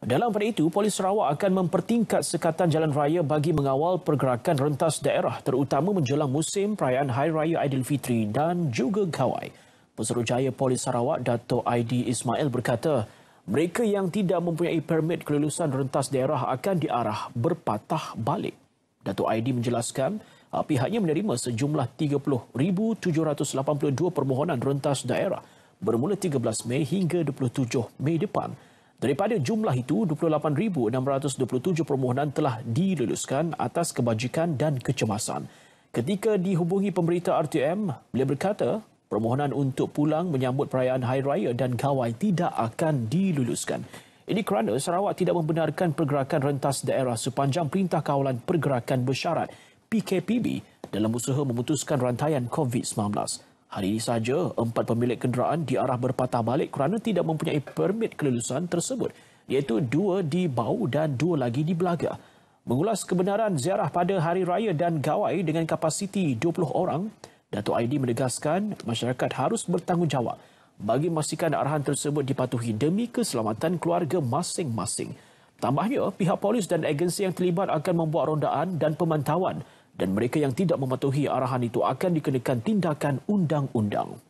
Dalam pada itu, polis Sarawak akan mempertingkat sekatan jalan raya bagi mengawal pergerakan rentas daerah terutama menjelang musim perayaan Hari Raya Aidilfitri dan juga gawai. Pesuruhjaya Polis Sarawak Dato Aidi Ismail berkata, mereka yang tidak mempunyai permit kelulusan rentas daerah akan diarah berpatah balik. Dato Aidi menjelaskan, ah, pihaknya menerima sejumlah 30,782 permohonan rentas daerah bermula 13 Mei hingga 27 Mei depan. Daripada jumlah itu, 28,627 permohonan telah diluluskan atas kebajikan dan kecemasan. Ketika dihubungi pemberita RTM, beliau berkata permohonan untuk pulang menyambut perayaan Hari Raya dan Gawai tidak akan diluluskan. Ini kerana Sarawak tidak membenarkan pergerakan rentas daerah sepanjang Perintah Kawalan Pergerakan Bersyarat PKPB dalam usaha memutuskan rantaian COVID-19. Hari ini saja empat pemilik kenderaan diarah berpatah balik kerana tidak mempunyai permit kelulusan tersebut, iaitu dua di bau dan dua lagi di belaga. Mengulas kebenaran ziarah pada hari raya dan gawai dengan kapasiti 20 orang, Dato' ID menegaskan masyarakat harus bertanggungjawab bagi memastikan arahan tersebut dipatuhi demi keselamatan keluarga masing-masing. Tambahnya, pihak polis dan agensi yang terlibat akan membuat rondaan dan pemantauan dan mereka yang tidak mematuhi arahan itu akan dikenakan tindakan undang-undang.